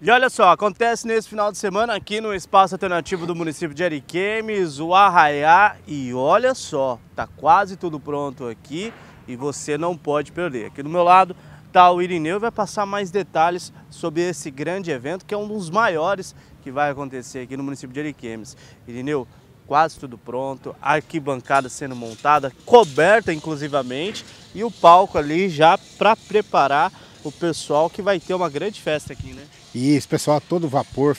E olha só, acontece nesse final de semana aqui no espaço alternativo do município de Ariquemes, o Arraiá, e olha só, tá quase tudo pronto aqui e você não pode perder. Aqui do meu lado tá o Irineu, vai passar mais detalhes sobre esse grande evento, que é um dos maiores que vai acontecer aqui no município de Ariquemes. Irineu, quase tudo pronto, arquibancada sendo montada, coberta inclusivamente, e o palco ali já para preparar o pessoal que vai ter uma grande festa aqui, né? E esse pessoal todo vapor,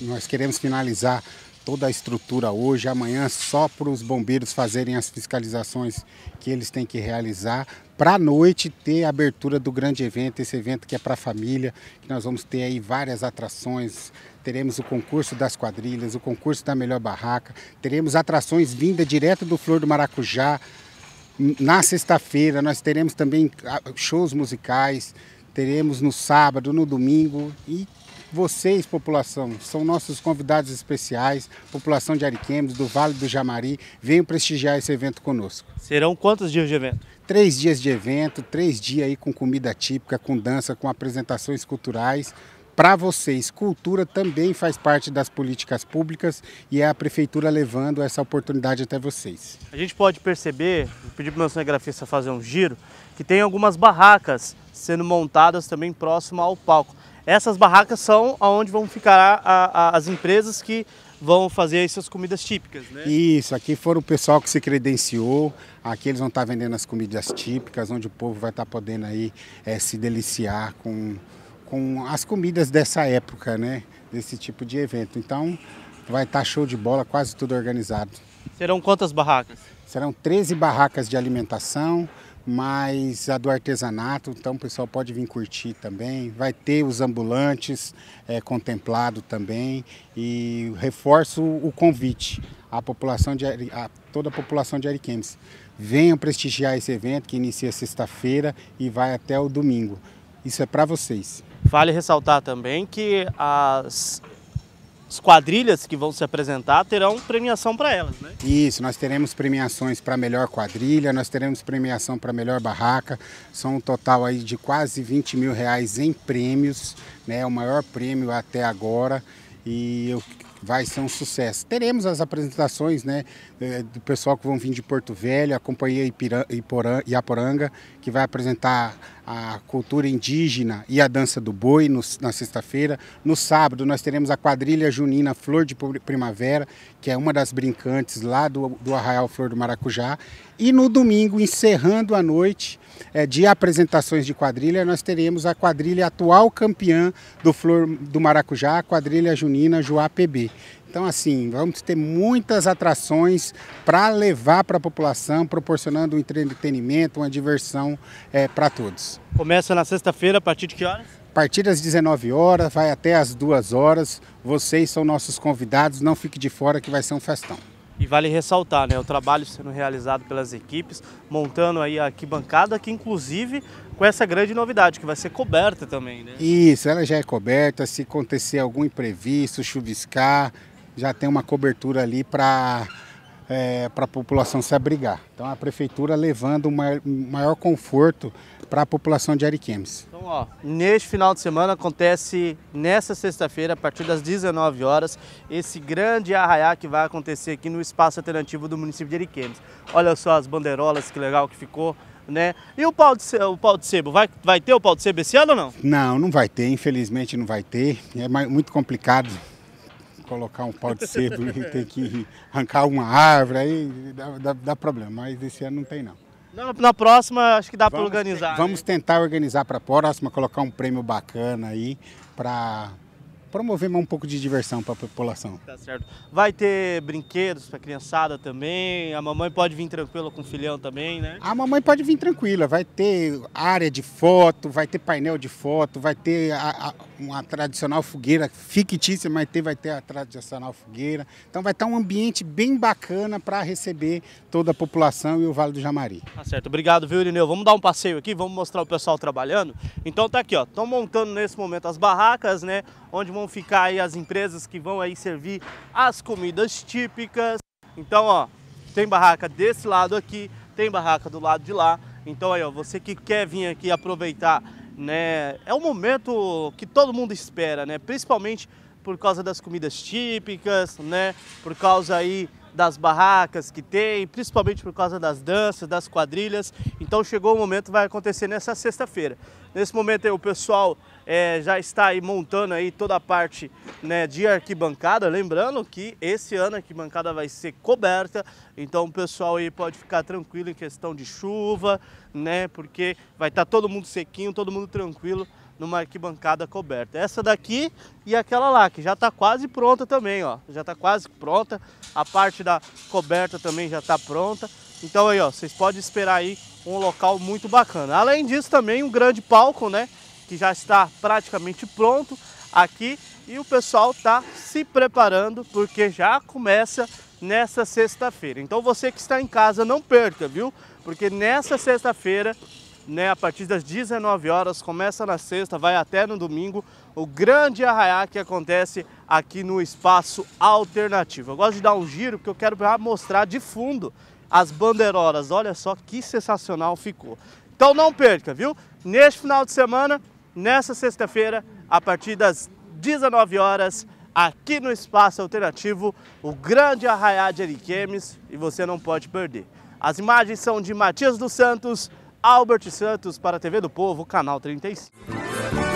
nós queremos finalizar toda a estrutura hoje, amanhã só para os bombeiros fazerem as fiscalizações que eles têm que realizar, para a noite ter a abertura do grande evento, esse evento que é para a família, que nós vamos ter aí várias atrações, teremos o concurso das quadrilhas, o concurso da melhor barraca, teremos atrações vinda direto do Flor do Maracujá. Na sexta-feira nós teremos também ah, shows musicais, teremos no sábado, no domingo e vocês, população, são nossos convidados especiais, população de Ariquemes, do Vale do Jamari, venham prestigiar esse evento conosco. Serão quantos dias de evento? Três dias de evento, três dias aí com comida típica, com dança, com apresentações culturais. Para vocês, cultura também faz parte das políticas públicas e é a prefeitura levando essa oportunidade até vocês. A gente pode perceber, pedir para o meu cinegrafista fazer um giro, que tem algumas barracas sendo montadas também próximo ao palco. Essas barracas são onde vão ficar a, a, as empresas que vão fazer essas comidas típicas, né? Isso, aqui foram o pessoal que se credenciou, aqui eles vão estar tá vendendo as comidas típicas, onde o povo vai estar tá podendo aí é, se deliciar com, com as comidas dessa época, né? Desse tipo de evento. Então vai estar tá show de bola, quase tudo organizado. Serão quantas barracas? Serão 13 barracas de alimentação, mas a do artesanato, então o pessoal pode vir curtir também. Vai ter os ambulantes é, contemplado também e reforço o convite à população de a toda a população de Ariquemes. Venham prestigiar esse evento que inicia sexta-feira e vai até o domingo. Isso é para vocês. Vale ressaltar também que as as quadrilhas que vão se apresentar terão premiação para elas, né? Isso, nós teremos premiações para melhor quadrilha, nós teremos premiação para melhor barraca, são um total aí de quase 20 mil reais em prêmios, né? O maior prêmio até agora. E eu vai ser um sucesso. Teremos as apresentações né, é, do pessoal que vão vir de Porto Velho, a Companhia Iaporanga, que vai apresentar a cultura indígena e a dança do boi no, na sexta-feira. No sábado, nós teremos a quadrilha junina Flor de Primavera, que é uma das brincantes lá do, do Arraial Flor do Maracujá. E no domingo, encerrando a noite, eh, de apresentações de quadrilha, nós teremos a quadrilha atual campeã do Flor do Maracujá, a quadrilha junina Joá PB. Então, assim, vamos ter muitas atrações para levar para a população, proporcionando um entretenimento, uma diversão é, eh, para todos. Começa na sexta-feira, a partir de que horas? A partir das 19 horas, vai até as 2 horas. Vocês são nossos convidados, não fique de fora que vai ser um festão. E vale ressaltar, né, o trabalho sendo realizado pelas equipes, montando aí a arquibancada, que inclusive com essa grande novidade, que vai ser coberta também, né? Isso, ela já é coberta, se acontecer algum imprevisto, chuviscar, já tem uma cobertura ali para é, para a população se abrigar. Então a prefeitura levando um maior, um maior conforto para a população de Ariquemes. Então, ó, neste final de semana acontece nessa sexta-feira, a partir das 19 horas, esse grande arraiá que vai acontecer aqui no espaço alternativo do município de Ariquemes. Olha só as bandeirolas, que legal que ficou. Né? E o pau de, o pau de sebo, vai, vai ter o pau de sebo esse ano ou não? Não, não vai ter, infelizmente não vai ter. É muito complicado colocar um pau de cedo e tem que arrancar uma árvore, aí dá, dá, dá, problema, mas esse ano não tem não. Na, na próxima acho que dá para organizar. Vamos né? tentar organizar para a próxima, colocar um prêmio bacana aí para promover um pouco de diversão para a população. Tá certo. Vai ter brinquedos para a criançada também. A mamãe pode vir tranquila com o filhão também, né? A mamãe pode vir tranquila. Vai ter área de foto, vai ter painel de foto, vai ter a, a, uma tradicional fogueira fictícia, mas ter, vai ter a tradicional fogueira. Então vai estar um ambiente bem bacana para receber toda a população e o Vale do Jamari. Tá certo. Obrigado, viu, Irineu? Vamos dar um passeio aqui, vamos mostrar o pessoal trabalhando. Então tá aqui, ó. Estão montando nesse momento as barracas, né? Onde vão ficar aí as empresas que vão aí servir as comidas típicas. Então, ó, tem barraca desse lado aqui, tem barraca do lado de lá. Então aí, ó, você que quer vir aqui aproveitar, né, é um momento que todo mundo espera, né, principalmente por causa das comidas típicas, né, por causa aí das barracas que tem, principalmente por causa das danças, das quadrilhas. Então chegou o momento, vai acontecer nessa sexta-feira. Nesse momento aí, o pessoal é, já está aí montando aí toda a parte né, de arquibancada. Lembrando que esse ano a arquibancada vai ser coberta, então o pessoal aí pode ficar tranquilo em questão de chuva, né? Porque vai estar tá todo mundo sequinho, todo mundo tranquilo numa arquibancada coberta. Essa daqui e aquela lá, que já está quase pronta também, ó. Já está quase pronta. A parte da coberta também já está pronta. Então aí, ó, vocês podem esperar aí um local muito bacana. Além disso, também um grande palco, né? Que já está praticamente pronto aqui. E o pessoal está se preparando, porque já começa nessa sexta-feira. Então você que está em casa, não perca, viu? Porque nessa sexta-feira né, a partir das 19 horas, começa na sexta, vai até no domingo, o grande arraiá que acontece aqui no espaço alternativo. Eu gosto de dar um giro porque eu quero mostrar de fundo as bandeirolas. Olha só que sensacional ficou. Então não perca, viu? Neste final de semana, nessa sexta-feira, a partir das 19 horas, aqui no Espaço Alternativo, o grande arraiá de Ariquemes e você não pode perder. As imagens são de Matias dos Santos, Albert Santos para a TV do Povo, canal 35.